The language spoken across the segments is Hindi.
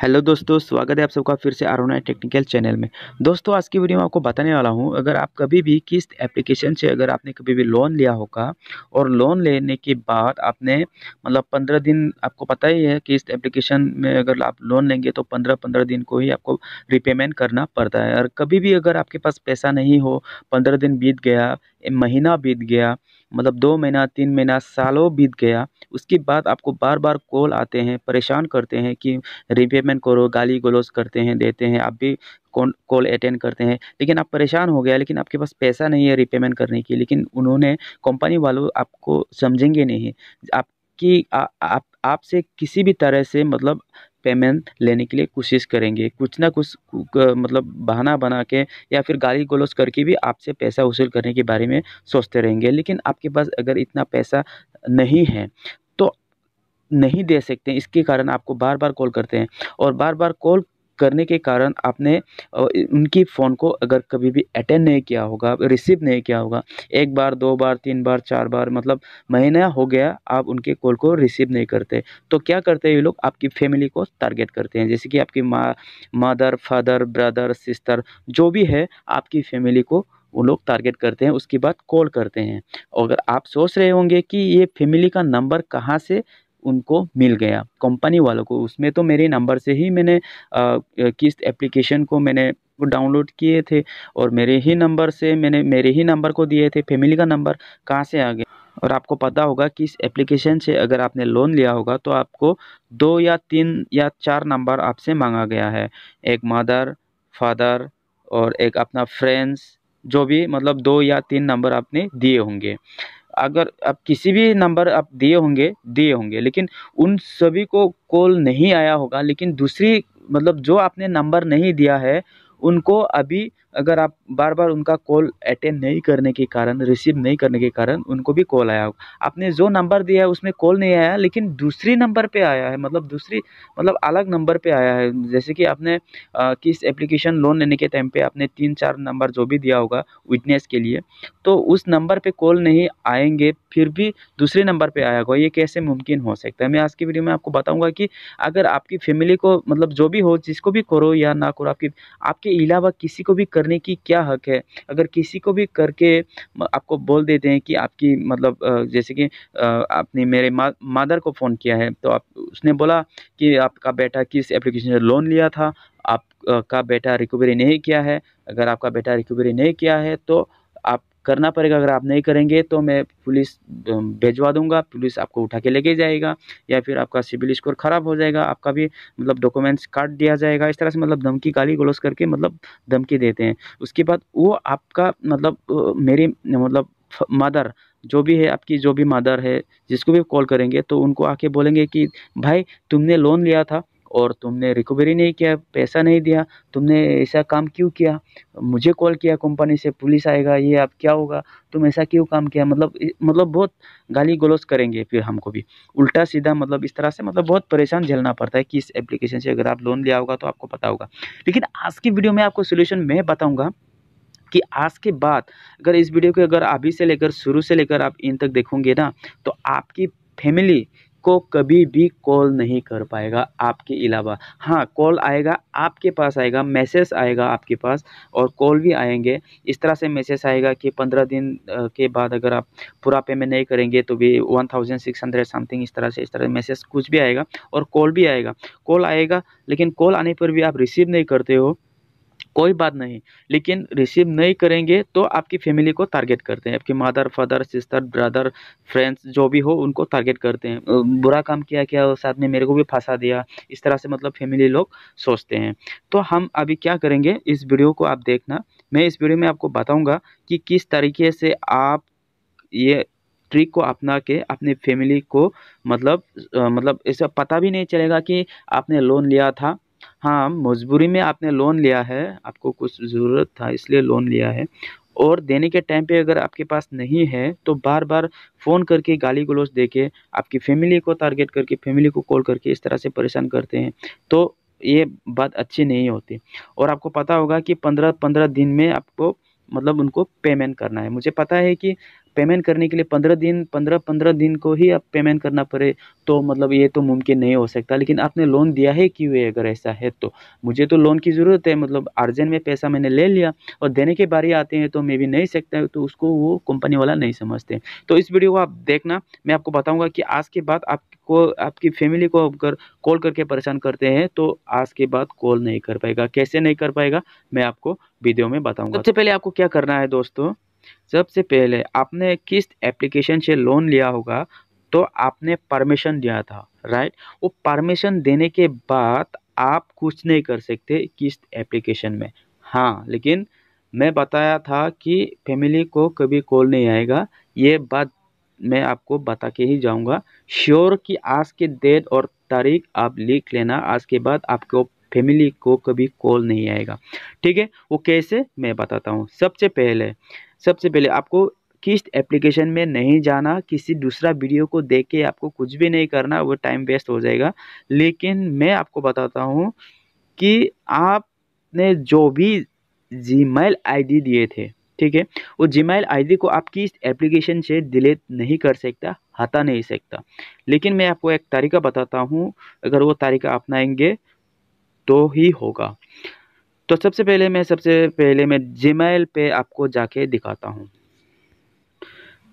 हेलो दोस्तों स्वागत है आप सबका फिर से अरुणा टेक्निकल चैनल में दोस्तों आज की वीडियो में आपको बताने वाला हूं अगर आप कभी भी किस एप्लीकेशन से अगर आपने कभी भी लोन लिया होगा और लोन लेने के बाद आपने मतलब पंद्रह दिन आपको पता ही है कि इस एप्लीकेशन में अगर आप लोन लेंगे तो पंद्रह पंद्रह दिन को ही आपको रिपेमेंट करना पड़ता है और कभी भी अगर आपके पास पैसा नहीं हो पंद्रह दिन बीत गया महीना बीत गया मतलब दो महीना तीन महीना सालों बीत गया उसके बाद आपको बार बार कॉल आते हैं परेशान करते हैं कि रिपेमेंट हेल्पमेंट करो गाली गलोज करते हैं देते हैं आप भी कौन कॉल अटेंड करते हैं लेकिन आप परेशान हो गया लेकिन आपके पास पैसा नहीं है रिपेमेंट करने की लेकिन उन्होंने कंपनी वालों आपको समझेंगे नहीं आपकी आपसे आप आपसे किसी भी तरह से मतलब पेमेंट लेने के लिए कोशिश करेंगे कुछ ना कुछ मतलब बहाना बना के या फिर गाली गलोज करके भी आपसे पैसा वसूल करने के बारे में सोचते रहेंगे लेकिन आपके पास अगर इतना पैसा नहीं है नहीं दे सकते इसके कारण आपको बार बार कॉल करते हैं और बार बार कॉल करने के कारण आपने उनकी फ़ोन को अगर कभी भी अटेंड नहीं किया होगा रिसीव नहीं किया होगा एक बार दो बार तीन बार चार बार मतलब महीना हो गया आप उनके कॉल को रिसीव नहीं करते तो क्या करते हैं ये लोग आपकी फैमिली को टारगेट करते हैं जैसे कि आपकी माँ मदर फादर ब्रदर सिस्टर जो भी है आपकी फैमिली को वो लोग टारगेट करते हैं उसके बाद कॉल करते हैं अगर आप सोच रहे होंगे कि ये फैमिली का नंबर कहाँ से उनको मिल गया कंपनी वालों को उसमें तो मेरे नंबर से ही मैंने किस्त एप्लीकेशन को मैंने डाउनलोड किए थे और मेरे ही नंबर से मैंने मेरे ही नंबर को दिए थे फैमिली का नंबर कहाँ से आ गया और आपको पता होगा कि इस एप्लीकेशन से अगर आपने लोन लिया होगा तो आपको दो या तीन या चार नंबर आपसे मांगा गया है एक मदर फादर और एक अपना फ्रेंड्स जो भी मतलब दो या तीन नंबर आपने दिए होंगे अगर आप किसी भी नंबर आप दिए होंगे दिए होंगे लेकिन उन सभी को कॉल नहीं आया होगा लेकिन दूसरी मतलब जो आपने नंबर नहीं दिया है उनको अभी अगर आप बार बार उनका कॉल अटेंड नहीं करने के कारण रिसीव नहीं करने के कारण उनको भी कॉल आया होगा आपने जो नंबर दिया है उसमें कॉल नहीं आया लेकिन दूसरी नंबर पे आया है मतलब दूसरी मतलब अलग नंबर पे आया है जैसे कि आपने आ, किस एप्लीकेशन लोन लेने के टाइम पे आपने तीन चार नंबर जो भी दिया होगा विटनेस के लिए तो उस नंबर पर कॉल नहीं आएंगे फिर भी दूसरे नंबर पर आया होगा ये कैसे मुमकिन हो सकता है मैं आज की वीडियो में आपको बताऊँगा कि अगर आपकी फैमिली को मतलब जो भी हो जिसको भी करो या ना करो आपकी आपके अलावा किसी को भी कर करने की क्या हक है अगर किसी को भी करके आपको बोल देते हैं कि आपकी मतलब जैसे कि आपने मेरे मा, मादर को फ़ोन किया है तो आप उसने बोला कि आपका बेटा किस एप्लीकेशन से लोन लिया था आपका बेटा रिकवरी नहीं किया है अगर आपका बेटा रिकवरी नहीं किया है तो करना पड़ेगा अगर आप नहीं करेंगे तो मैं पुलिस भेजवा दूंगा पुलिस आपको उठा के लेके जाएगा या फिर आपका सिविल स्कोर ख़राब हो जाएगा आपका भी मतलब डॉक्यूमेंट्स काट दिया जाएगा इस तरह से मतलब धमकी गाली गलोस करके मतलब धमकी देते हैं उसके बाद वो आपका मतलब मेरी मतलब मदर जो भी है आपकी जो भी मदर है जिसको भी कॉल करेंगे तो उनको आके बोलेंगे कि भाई तुमने लोन लिया था और तुमने रिकवरी नहीं किया पैसा नहीं दिया तुमने ऐसा काम क्यों किया मुझे कॉल किया कंपनी से पुलिस आएगा ये अब क्या होगा तुम ऐसा क्यों काम किया मतलब मतलब बहुत गाली गलोस करेंगे फिर हमको भी उल्टा सीधा मतलब इस तरह से मतलब बहुत परेशान झेलना पड़ता है कि इस एप्लीकेशन से अगर आप लोन लिया होगा तो आपको पता होगा लेकिन आज की वीडियो में आपको सोल्यूशन मैं बताऊँगा कि आज के बाद अगर इस वीडियो को अगर अभी से लेकर शुरू से लेकर आप इन तक देखोगे ना तो आपकी फैमिली आपको कभी भी कॉल नहीं कर पाएगा आपके अलावा हाँ कॉल आएगा आपके पास आएगा मैसेज आएगा आपके पास और कॉल भी आएंगे इस तरह से मैसेज आएगा कि पंद्रह दिन के बाद अगर आप पूरा पेमेंट नहीं करेंगे तो भी one thousand six hundred something इस तरह से इस तरह मैसेज कुछ भी आएगा और कॉल भी आएगा कॉल आएगा लेकिन कॉल आने पर भी आप रिसीव नहीं करते हो कोई बात नहीं लेकिन रिसीव नहीं करेंगे तो आपकी फैमिली को टारगेट करते हैं आपके mother father sister brother friends जो भी हो उनको टारगेट करते हैं बुरा काम किया क्या साथ में मेरे को भी फंसा दिया इस तरह से मतलब फैमिली लोग सोचते हैं तो हम अभी क्या करेंगे इस वीडियो को आप देखना मैं इस वीडियो में आपको बताऊँगा कि किस तरीके से आप ये ट्रिक को अपना के अपने फैमिली को मतलब मतलब ऐसा पता भी नहीं चलेगा कि आपने लोन लिया था हाँ मजबूरी में आपने लोन लिया है आपको कुछ ज़रूरत था इसलिए लोन लिया है और देने के टाइम पे अगर आपके पास नहीं है तो बार बार फ़ोन करके गाली गलोज दे के आपकी फैमिली को टारगेट करके फैमिली को कॉल करके इस तरह से परेशान करते हैं तो ये बात अच्छी नहीं होती और आपको पता होगा कि पंद्रह पंद्रह दिन में आपको मतलब उनको पेमेंट करना है मुझे पता है कि पेमेंट करने के लिए पंद्रह दिन पंद्रह पंद्रह दिन को ही आप पेमेंट करना पड़े तो मतलब ये तो मुमकिन नहीं हो सकता लेकिन आपने लोन दिया है क्यों वे अगर ऐसा है तो मुझे तो लोन की ज़रूरत है मतलब अर्जेंट में पैसा मैंने ले लिया और देने के बारे आते हैं तो मे भी नहीं सकता तो उसको वो कंपनी वाला नहीं समझते तो इस वीडियो को आप देखना मैं आपको बताऊँगा कि आज के बाद आपको आपकी फैमिली को अगर कॉल करके परेशान करते हैं तो आज के बाद कॉल नहीं कर पाएगा कैसे नहीं कर पाएगा मैं आपको वीडियो में बताऊँगा सबसे पहले आपको क्या करना है दोस्तों सबसे पहले आपने किस एप्लीकेशन से लोन लिया होगा तो आपने परमिशन दिया था राइट वो परमिशन देने के बाद आप कुछ नहीं कर सकते किस एप्लीकेशन में हाँ लेकिन मैं बताया था कि फैमिली को कभी कॉल नहीं आएगा ये बात मैं आपको बता के ही जाऊंगा श्योर कि आज के डेट और तारीख आप लिख लेना आज के बाद आपको फैमिली को कभी कॉल नहीं आएगा ठीक है वो कैसे मैं बताता हूँ सबसे पहले सबसे पहले आपको किस एप्लीकेशन में नहीं जाना किसी दूसरा वीडियो को देख के आपको कुछ भी नहीं करना वो टाइम वेस्ट हो जाएगा लेकिन मैं आपको बताता हूँ कि आपने जो भी जी मेल आई दिए थे ठीक है वो जी मेल आई को आप किस एप्लीकेशन से डिलीट नहीं कर सकता हटा नहीं सकता लेकिन मैं आपको एक तरीका बताता हूँ अगर वो तरीका अपनाएंगे तो ही होगा तो सबसे पहले मैं सबसे पहले मैं जीमेल पे आपको जाके दिखाता हूँ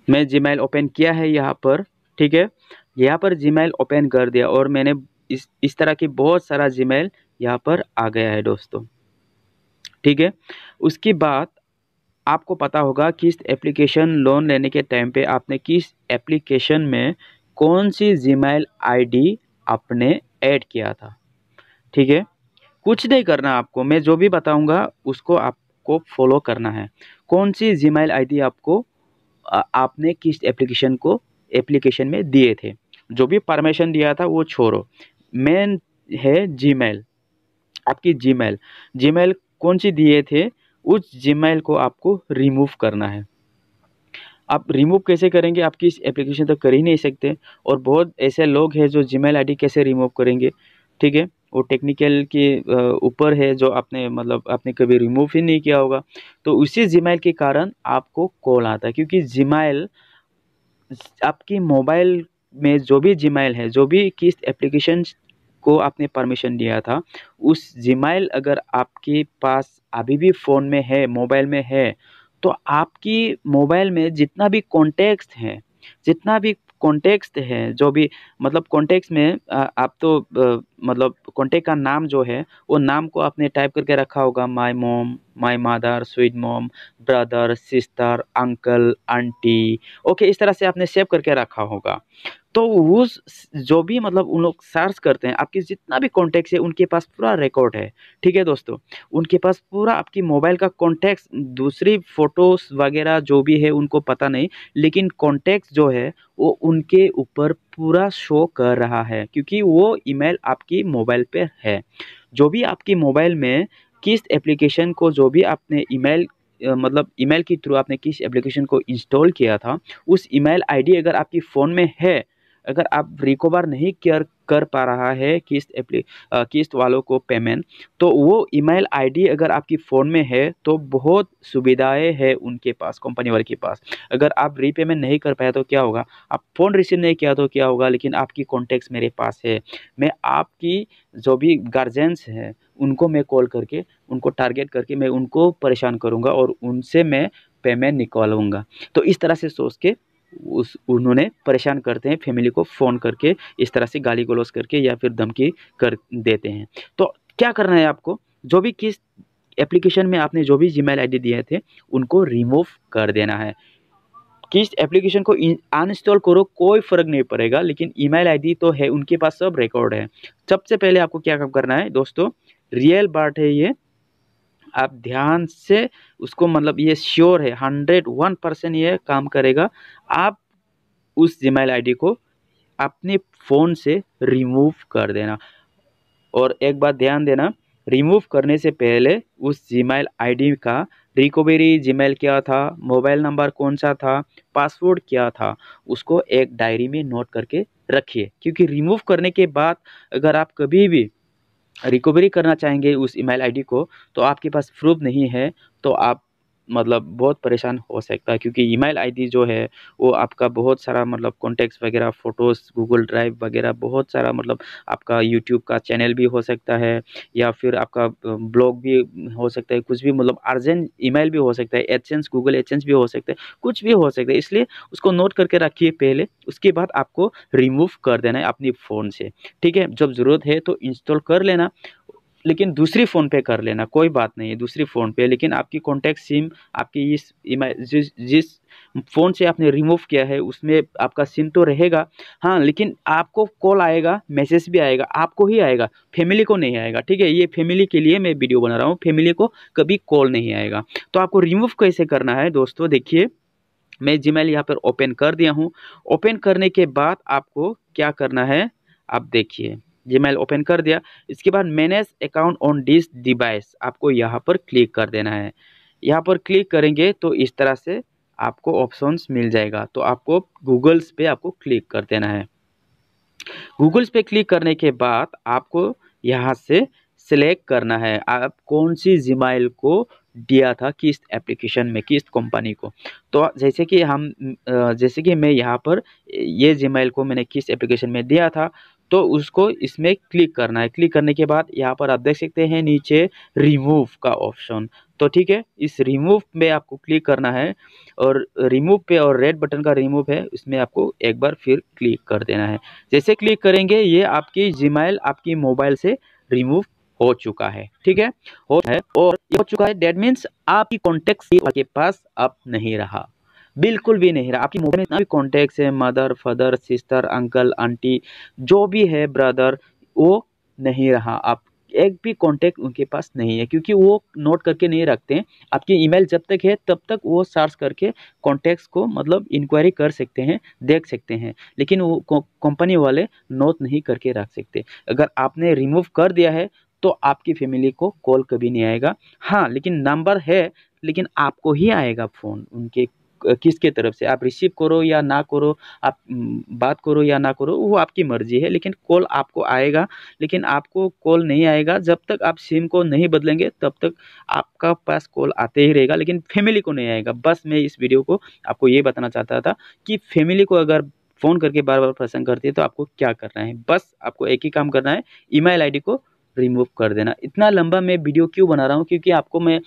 मैं जीमेल ओपन किया है यहाँ पर ठीक है यहाँ पर जीमेल ओपन कर दिया और मैंने इस इस तरह की बहुत सारा जीमेल यहाँ पर आ गया है दोस्तों ठीक है उसके बाद आपको पता होगा किस एप्लीकेशन लोन लेने के टाइम पे आपने किस एप्लीकेशन में कौन सी जीमेल आईडी आपने ऐड किया था ठीक है कुछ नहीं करना आपको मैं जो भी बताऊँगा उसको आपको फॉलो करना है कौन सी जी मेल आई आपको आपने किस एप्लीकेशन को एप्लीकेशन में दिए थे जो भी परमिशन दिया था वो छोड़ो मेन है जी मेल आपकी जी मेल जी मेल कौन सी दिए थे उस जी मेल को आपको रिमूव करना है आप रिमूव कैसे करेंगे आपकी इस एप्लीकेशन तो कर ही नहीं सकते और बहुत ऐसे लोग हैं जो जी मेल आई कैसे रिमूव करेंगे ठीक है वो टेक्निकल के ऊपर है जो आपने मतलब आपने कभी रिमूव ही नहीं किया होगा तो उसी जीमेल के कारण आपको कॉल आता है क्योंकि जीमेल आपकी मोबाइल में जो भी जीमेल है जो भी किस एप्लीकेशन को आपने परमिशन दिया था उस जीमेल अगर आपके पास अभी भी फ़ोन में है मोबाइल में है तो आपकी मोबाइल में जितना भी कॉन्टेक्स्ट है जितना भी कॉन्टेक्स्ट है जो भी मतलब कॉन्टेक्स्ट में आप तो मतलब कॉन्टेक्ट का नाम जो है वो नाम को आपने टाइप करके रखा होगा my mom my mother sweet mom brother sister uncle aunty okay इस तरह से आपने सेव करके रखा होगा तो उस जो भी मतलब उन लोग सर्च करते हैं आपके जितना भी कॉन्टैक्ट है उनके पास पूरा रिकॉर्ड है ठीक है दोस्तों उनके पास पूरा आपकी मोबाइल का कॉन्टैक्ट दूसरी फ़ोटोज़ वगैरह जो भी है उनको पता नहीं लेकिन कॉन्टैक्ट जो है वो उनके ऊपर पूरा शो कर रहा है क्योंकि वो ईमेल आपकी मोबाइल पर है जो भी आपकी मोबाइल में किस एप्लीकेशन को जो भी आपने ईमेल मतलब ईमेल के थ्रू आपने किस एप्लीकेशन को इंस्टॉल किया था उस ईमेल आईडी अगर आपकी फ़ोन में है अगर आप रिकवर नहीं कर कर पा रहा है किस्त किस्त वालों को पेमेंट तो वो ईमेल आईडी अगर आपकी फ़ोन में है तो बहुत सुविधाएं है उनके पास कंपनी वाले के पास अगर आप रीपेमेंट नहीं कर पाए तो क्या होगा आप फ़ोन रिसीव नहीं किया तो क्या होगा लेकिन आपकी कॉन्टेक्ट मेरे पास है मैं आपकी जो भी गार्जेंस हैं उनको मैं कॉल करके उनको टारगेट करके मैं उनको परेशान करूँगा और उनसे मैं पेमेंट निकालूंगा तो इस तरह से सोच के उस उन्होंने परेशान करते हैं फैमिली को फ़ोन करके इस तरह से गाली गलौज करके या फिर धमकी कर देते हैं तो क्या करना है आपको जो भी किस एप्लीकेशन में आपने जो भी जी मेल दिए थे उनको रिमूव कर देना है किस एप्लीकेशन को अनइंस्टॉल करो कोई फ़र्क नहीं पड़ेगा लेकिन ईमेल आईडी तो है उनके पास सब रिकॉर्ड है सबसे पहले आपको क्या करना है दोस्तों रियल बात है ये आप ध्यान से उसको मतलब ये श्योर है हंड्रेड वन परसेंट ये काम करेगा आप उस जीमेल आईडी को अपने फ़ोन से रिमूव कर देना और एक बात ध्यान देना रिमूव करने से पहले उस जीमेल आईडी का रिकवरी जीमेल क्या था मोबाइल नंबर कौन सा था पासवर्ड क्या था उसको एक डायरी में नोट करके रखिए क्योंकि रिमूव करने के बाद अगर आप कभी भी रिकवरी करना चाहेंगे उस ईमेल आईडी को तो आपके पास प्रूफ नहीं है तो आप मतलब बहुत परेशान हो सकता है क्योंकि ईमेल आईडी जो है वो आपका बहुत सारा मतलब कॉन्टैक्ट्स वगैरह फ़ोटोज़ गूगल ड्राइव वगैरह बहुत सारा मतलब आपका यूट्यूब का चैनल भी हो सकता है या फिर आपका ब्लॉग भी हो सकता है कुछ भी मतलब अर्जेंट ईमेल भी हो सकता है एडसेंस गूगल एडसेंस भी हो सकता है कुछ भी हो सकता है इसलिए उसको नोट करके रखिए पहले उसके बाद आपको रिमूव कर देना है अपनी फ़ोन से ठीक है जब ज़रूरत है तो इंस्टॉल कर लेना लेकिन दूसरी फ़ोन पे कर लेना कोई बात नहीं है दूसरी फ़ोन पे लेकिन आपकी कॉन्टैक्ट सिम आपकी इस जिस जिस फ़ोन से आपने रिमूव किया है उसमें आपका सिम तो रहेगा हाँ लेकिन आपको कॉल आएगा मैसेज भी आएगा आपको ही आएगा फैमिली को नहीं आएगा ठीक है ये फैमिली के लिए मैं वीडियो बना रहा हूँ फैमिली को कभी कॉल नहीं आएगा तो आपको रिमूव कैसे करना है दोस्तों देखिए मैं जीमेल यहाँ पर ओपन कर दिया हूँ ओपन करने के बाद आपको क्या करना है आप देखिए जीमेल ओपन कर दिया इसके बाद manage account on this device आपको यहाँ पर क्लिक कर देना है यहाँ पर क्लिक करेंगे तो इस तरह से आपको ऑप्शंस मिल जाएगा तो आपको गूगल्स पे आपको क्लिक कर देना है गूगल्स पे क्लिक करने के बाद आपको यहाँ से सिलेक्ट करना है आप कौन सी जीमेल को दिया था किस एप्लीकेशन में किस कंपनी को तो जैसे कि हम जैसे कि मैं यहाँ पर ये जीमेल को मैंने किस एप्लीकेशन में दिया था तो उसको इसमें क्लिक करना है क्लिक करने के बाद यहाँ पर आप देख सकते हैं नीचे रिमूव का ऑप्शन तो ठीक है इस रिमूव में आपको क्लिक करना है और रिमूव पे और रेड बटन का रिमूव है इसमें आपको एक बार फिर क्लिक कर देना है जैसे क्लिक करेंगे ये आपकी जीमेल आपकी मोबाइल से रिमूव हो चुका है ठीक है हो है और हो चुका है डेट मीन्स आपकी कॉन्टेक्ट के पास अब नहीं रहा बिल्कुल भी नहीं रहा आपकी मोबाइल में इतना भी कॉन्टेक्ट है mother father sister uncle aunty जो भी है ब्रदर वो नहीं रहा आप एक भी कांटेक्ट उनके पास नहीं है क्योंकि वो नोट करके नहीं रखते हैं आपकी ईमेल जब तक है तब तक वो सर्च करके कॉन्टैक्ट्स को मतलब इंक्वायरी कर सकते हैं देख सकते हैं लेकिन वो कंपनी वाले नोट नहीं करके रख सकते अगर आपने रिमूव कर दिया है तो आपकी फैमिली को कॉल कभी नहीं आएगा हाँ लेकिन नंबर है लेकिन आपको ही आएगा फ़ोन उनके किसके तरफ से आप रिसीव करो या ना करो आप बात करो या ना करो वो आपकी मर्जी है लेकिन कॉल आपको आएगा लेकिन आपको कॉल नहीं आएगा जब तक आप सिम को नहीं बदलेंगे तब तक आपका पास कॉल आते ही रहेगा लेकिन फैमिली को नहीं आएगा बस मैं इस वीडियो को आपको ये बताना चाहता था कि फैमिली को अगर फ़ोन करके बार बार प्रसंग करती है तो आपको क्या करना है बस आपको एक ही काम करना है ईमेल आईडी को रिमूव कर देना इतना लंबा मैं वीडियो क्यों बना रहा हूँ क्योंकि आपको मैं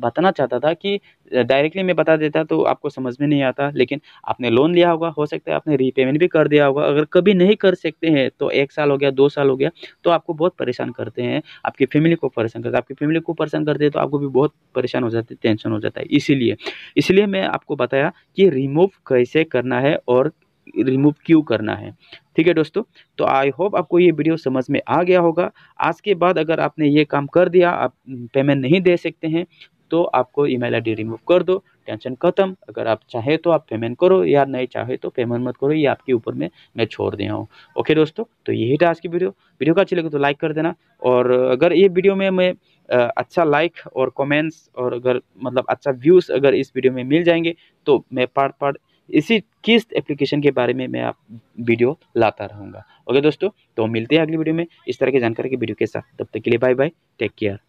बताना चाहता था कि डायरेक्टली मैं बता देता तो आपको समझ में नहीं आता लेकिन आपने लोन लिया होगा हो सकता है आपने रीपेमेंट भी कर दिया होगा अगर कभी नहीं कर सकते हैं तो एक साल हो गया दो साल हो गया तो आपको बहुत परेशान करते हैं आपकी फैमिली को परेशान करते हैं आपकी फैमिली को परेशान करते हैं तो आपको भी बहुत परेशान हो जाते टेंशन हो जाता है इसीलिए इसलिए मैं आपको बताया कि रिमूव कैसे करना है और रिमूव क्यों करना है ठीक है दोस्तों तो आई होप आपको ये वीडियो समझ में आ गया होगा आज के बाद अगर आपने ये काम कर दिया आप पेमेंट नहीं दे सकते हैं तो आपको ईमेल आईडी रिमूव कर दो टेंशन खत्म अगर आप चाहे तो आप पेमेंट करो या नहीं चाहे तो पेमेंट मत करो ये आपके ऊपर में मैं छोड़ दिया हूँ ओके दोस्तों तो यही था आज की वीडियो वीडियो का अच्छी लगे तो लाइक कर देना और अगर ये वीडियो में मैं अच्छा लाइक और कमेंट्स और अगर मतलब अच्छा व्यूज़ अगर इस वीडियो में मिल जाएंगे तो मैं पार्ट पार्ट इसी किस एप्लीकेशन के बारे में मैं आप वीडियो लाता रहूँगा ओके दोस्तों तो मिलते हैं अगली वीडियो में इस तरह की जानकारी की वीडियो के साथ तब तक के लिए बाय बाय टेक केयर